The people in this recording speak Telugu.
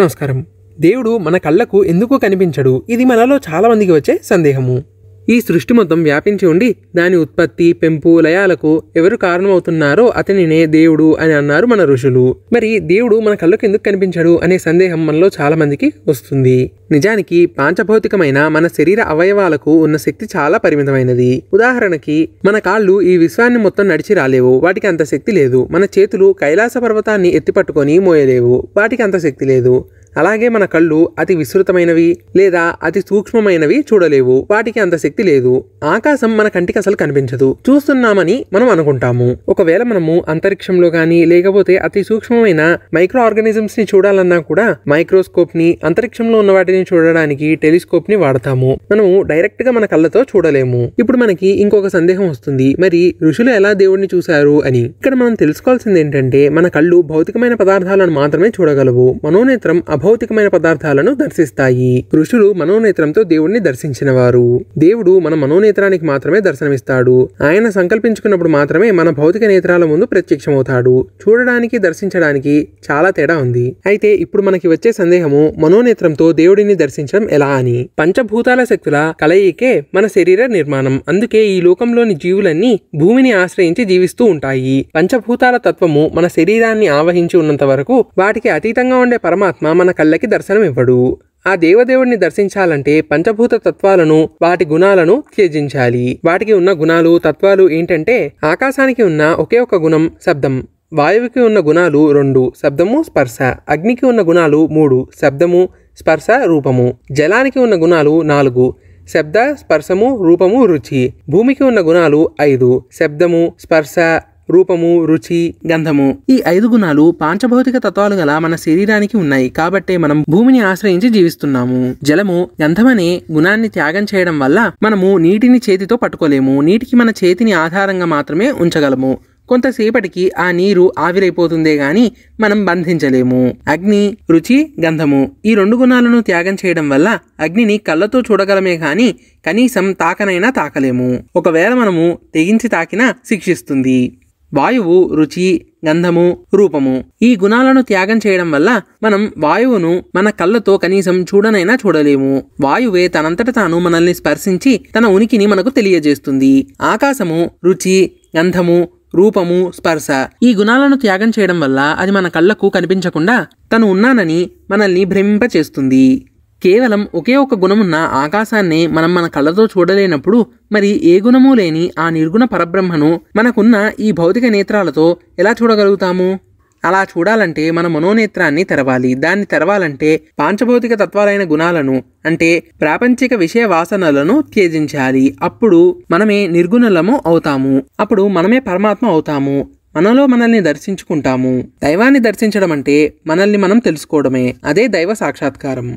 నమస్కారం దేవుడు మన కళ్ళకు ఎందుకు కనిపించడు ఇది మనలో చాలామందికి వచ్చే సందేహము ఈ సృష్టి మొత్తం వ్యాపించి ఉండి దాని ఉత్పత్తి పెంపు లయాలకు ఎవరు కారణమవుతున్నారో అతనినే దేవుడు అని అన్నారు మన ఋషులు మరి దేవుడు మన కళ్ళకు ఎందుకు కనిపించాడు అనే సందేహం మనలో చాలా మందికి వస్తుంది నిజానికి పాంచభౌతికమైన మన శరీర అవయవాలకు ఉన్న శక్తి చాలా పరిమితమైనది ఉదాహరణకి మన కాళ్ళు ఈ విశ్వాన్ని మొత్తం నడిచి రాలేవు వాటికి అంత శక్తి లేదు మన చేతులు కైలాస పర్వతాన్ని ఎత్తిపట్టుకొని మోయలేవు వాటికి అంత శక్తి లేదు అలాగే మన కళ్ళు అతి విస్తృతమైనవి లేదా అతి సూక్ష్మమైనవి చూడలేవు వాటికి అంత శక్తి లేదు ఆకాశం మన కంటికి అసలు కనిపించదు చూస్తున్నామని మనం అనుకుంటాము ఒకవేళ మనము అంతరిక్షంలో కానీ లేకపోతే అతి సూక్ష్మమైన మైక్రో ఆర్గానిజమ్స్ ని చూడాలన్నా కూడా మైక్రోస్కోప్ ని అంతరిక్షంలో ఉన్న వాటిని చూడడానికి టెలిస్కోప్ ని వాడతాము మనము డైరెక్ట్ గా మన కళ్ళతో చూడలేము ఇప్పుడు మనకి ఇంకొక సందేహం వస్తుంది మరి ఋషులు ఎలా దేవుడిని చూశారు అని ఇక్కడ మనం తెలుసుకోవాల్సింది ఏంటంటే మన కళ్ళు భౌతికమైన పదార్థాలను మాత్రమే చూడగలవు మనోనేత్రం అభౌతికమైన పదార్థాలను దర్శిస్తాయి ఋషులు మనోనేత్రంతో దేవుడిని దర్శించిన వారు దేవుడు మన మనోనేత్రానికి మాత్రమే దర్శనమిస్తాడు ఆయన సంకల్పించుకున్నప్పుడు మాత్రమే మన భౌతిక నేత్రాల ముందు ప్రత్యక్షమవుతాడు చూడడానికి దర్శించడానికి చాలా తేడా ఉంది అయితే ఇప్పుడు మనకి వచ్చే సందేహము మనోనేత్రంతో దేవుడిని దర్శించడం ఎలా అని పంచభూతాల శక్తుల కలయికే మన శరీర నిర్మాణం అందుకే ఈ లోకంలోని జీవులన్నీ భూమిని ఆశ్రయించి జీవిస్తూ ఉంటాయి పంచభూతాల తత్వము మన శరీరాన్ని ఆవహించి ఉన్నంత వరకు వాటికి అతీతంగా ఉండే పరమాత్మ మన మన కళ్ళకి దర్శనమివ్వడు ఆ దేవదేవుడిని దర్శించాలంటే పంచభూత తత్వాలను వాటి గుణాలను త్యజించాలి వాటికి ఉన్న గుణాలు తత్వాలు ఏంటంటే ఆకాశానికి ఉన్న ఒకే ఒక గుణం శబ్దం వాయువుకి ఉన్న గుణాలు రెండు శబ్దము స్పర్శ అగ్నికి ఉన్న గుణాలు మూడు శబ్దము స్పర్శ రూపము జలానికి ఉన్న గుణాలు నాలుగు శబ్ద స్పర్శము రూపము రుచి భూమికి ఉన్న గుణాలు ఐదు శబ్దము స్పర్శ రూపము రుచి గంధము ఈ ఐదు గుణాలు పాంచభౌతిక తత్వాలు గల మన శరీరానికి ఉన్నాయి కాబట్టే మనం భూమిని ఆశ్రయించి జీవిస్తున్నాము జలము గంధమనే గుణాన్ని త్యాగం చేయడం వల్ల మనము నీటిని చేతితో పట్టుకోలేము నీటికి మన చేతిని ఆధారంగా మాత్రమే ఉంచగలము కొంతసేపటికి ఆ నీరు ఆవిరైపోతుందే గాని మనం బంధించలేము అగ్ని రుచి గంధము ఈ రెండు గుణాలను త్యాగం చేయడం వల్ల అగ్నిని కళ్ళతో చూడగలమే గాని కనీసం తాకనైనా తాకలేము ఒకవేళ మనము తెగించి తాకినా శిక్షిస్తుంది వాయువు రుచి గంధము రూపము ఈ గుణాలను త్యాగం చేయడం వల్ల మనం వాయువును మన కళ్ళతో కనీసం చూడనైనా చూడలేము వాయువే తనంతట తాను మనల్ని స్పర్శించి తన ఉనికిని మనకు తెలియజేస్తుంది ఆకాశము రుచి గంధము రూపము స్పర్శ ఈ గుణాలను త్యాగం చేయడం వల్ల అది మన కళ్ళకు కనిపించకుండా తను ఉన్నానని మనల్ని భ్రమింపచేస్తుంది కేవలం ఒకే ఒక గుణమున్న ఆకాశాన్ని మనం మన కళ్ళతో చూడలేనప్పుడు మరి ఏ గుణము లేని ఆ నిర్గుణ పరబ్రహ్మను మనకున్న ఈ భౌతిక నేత్రాలతో ఎలా చూడగలుగుతాము అలా చూడాలంటే మన మనోనేత్రాన్ని తెరవాలి దాన్ని తెరవాలంటే పాంచభౌతిక తత్వాలైన గుణాలను అంటే ప్రాపంచిక విషయ వాసనలను త్యజించాలి అప్పుడు మనమే నిర్గుణలము అవుతాము అప్పుడు మనమే పరమాత్మ అవుతాము మనలో మనల్ని దర్శించుకుంటాము దైవాన్ని దర్శించడం అంటే మనల్ని మనం తెలుసుకోవడమే అదే దైవ సాక్షాత్కారం